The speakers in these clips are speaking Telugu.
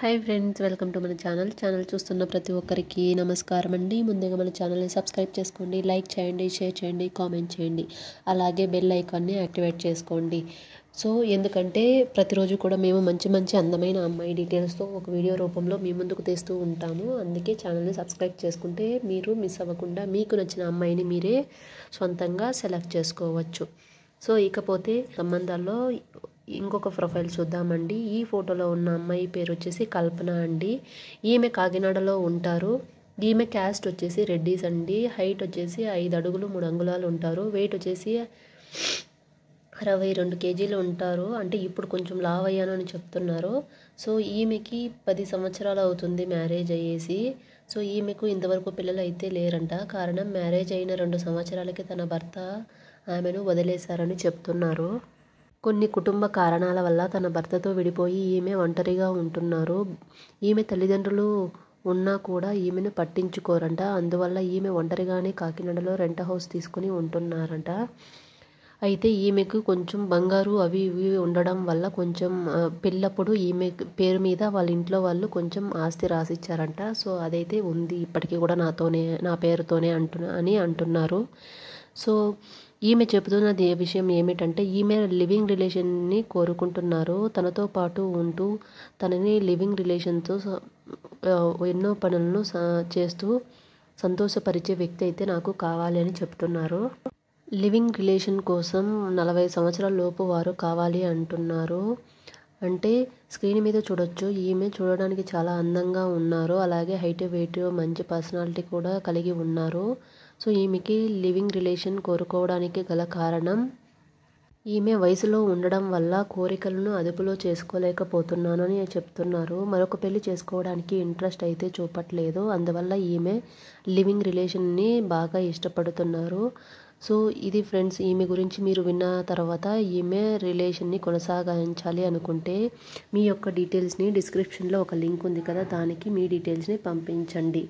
హాయ్ ఫ్రెండ్స్ వెల్కమ్ టు మన ఛానల్ ఛానల్ చూస్తున్న ప్రతి ఒక్కరికి నమస్కారం అండి ముందుగా మన ఛానల్ని సబ్స్క్రైబ్ చేసుకోండి లైక్ చేయండి షేర్ చేయండి కామెంట్ చేయండి అలాగే బెల్ ఐకాన్ని యాక్టివేట్ చేసుకోండి సో ఎందుకంటే ప్రతిరోజు కూడా మేము మంచి మంచి అందమైన అమ్మాయి డీటెయిల్స్తో ఒక వీడియో రూపంలో మీ ముందుకు తెస్తూ ఉంటాము అందుకే ఛానల్ని సబ్స్క్రైబ్ చేసుకుంటే మీరు మిస్ అవ్వకుండా మీకు నచ్చిన అమ్మాయిని మీరే సొంతంగా సెలెక్ట్ చేసుకోవచ్చు సో ఇకపోతే సంబంధాల్లో ఇంకొక ప్రొఫైల్ చూద్దామండి ఈ ఫోటోలో ఉన్న అమ్మాయి పేరు వచ్చేసి కల్పన అండి ఈమె కాకినాడలో ఉంటారు ఈమె క్యాస్ట్ వచ్చేసి రెడ్డీస్ అండి హైట్ వచ్చేసి ఐదు అడుగులు మూడు అంగుళాలు ఉంటారు వెయిట్ వచ్చేసి అరవై రెండు కేజీలు ఉంటారు అంటే ఇప్పుడు కొంచెం లావ్ అయ్యాను అని చెప్తున్నారు సో ఈమెకి పది సంవత్సరాలు అవుతుంది మ్యారేజ్ అయ్యేసి సో ఈమెకు ఇంతవరకు పిల్లలు అయితే లేరంట కారణం మ్యారేజ్ అయిన రెండు సంవత్సరాలకి తన భర్త ఆమెను వదిలేశారని చెప్తున్నారు కొన్ని కుటుంబ కారణాల వల్ల తన భర్తతో విడిపోయి ఈమె ఒంటరిగా ఉంటున్నారు ఈమె తల్లిదండ్రులు ఉన్నా కూడా ఈమెను పట్టించుకోరంట అందువల్ల ఈమె ఒంటరిగానే కాకినాడలో రెంట్ హౌస్ తీసుకుని ఉంటున్నారంట అయితే ఈమెకు కొంచెం బంగారు అవి ఇవి ఉండడం వల్ల కొంచెం పెళ్ళప్పుడు ఈమె పేరు మీద వాళ్ళ ఇంట్లో వాళ్ళు కొంచెం ఆస్తి రాసిచ్చారంట సో అదైతే ఉంది ఇప్పటికీ కూడా నాతోనే నా పేరుతోనే అంటు అని అంటున్నారు సో ఈమె చెబుతున్నది విషయం ఏమిటంటే ఈమె లివింగ్ రిలేషన్ని కోరుకుంటున్నారు తనతో పాటు ఉంటూ తనని లివింగ్ రిలేషన్తో ఎన్నో పనులను చేస్తూ సంతోషపరిచే వ్యక్తి అయితే నాకు కావాలి అని చెప్తున్నారు లివింగ్ రిలేషన్ కోసం నలభై సంవత్సరాల లోపు వారు కావాలి అంటున్నారు అంటే స్క్రీన్ మీద చూడొచ్చు ఈమె చూడడానికి చాలా అందంగా ఉన్నారు అలాగే హైట్ వెయిట్ మంచి పర్సనాలిటీ కూడా కలిగి ఉన్నారు సో ఈమెకి లివింగ్ రిలేషన్ కోరుకోవడానికి గల కారణం ఈమె వయసులో ఉండడం వల్ల కోరికలను అదుపులో చేసుకోలేకపోతున్నానని చెప్తున్నారు మరొక పెళ్లి చేసుకోవడానికి ఇంట్రెస్ట్ అయితే చూపట్లేదు అందువల్ల ఈమె లివింగ్ రిలేషన్ని బాగా ఇష్టపడుతున్నారు సో ఇది ఫ్రెండ్స్ ఈమె గురించి మీరు విన్న తర్వాత ఈమె రిలేషన్ని కొనసాగించాలి అనుకుంటే మీ యొక్క డీటెయిల్స్ని డిస్క్రిప్షన్లో ఒక లింక్ ఉంది కదా దానికి మీ డీటెయిల్స్ని పంపించండి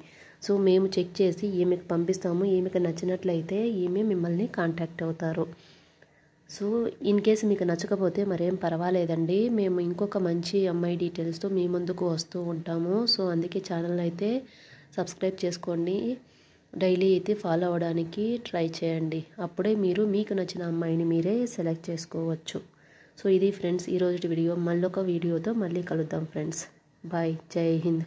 సో మేము చెక్ చేసి ఈమెకి పంపిస్తాము ఈమెకి నచ్చినట్లయితే ఈమె మిమ్మల్ని కాంటాక్ట్ అవుతారు సో ఇన్ కేసు మీకు నచ్చకపోతే మరేం పర్వాలేదండి మేము ఇంకొక మంచి అమ్మాయి డీటెయిల్స్తో మీ ముందుకు వస్తూ ఉంటాము సో అందుకే ఛానల్ అయితే సబ్స్క్రైబ్ చేసుకోండి డైలీ అయితే ఫాలో అవడానికి ట్రై చేయండి అప్పుడే మీరు మీకు నచ్చిన అమ్మాయిని మీరే సెలెక్ట్ చేసుకోవచ్చు సో ఇది ఫ్రెండ్స్ ఈరోజు వీడియో మళ్ళొక వీడియోతో మళ్ళీ కలుద్దాం ఫ్రెండ్స్ బాయ్ జై హింద్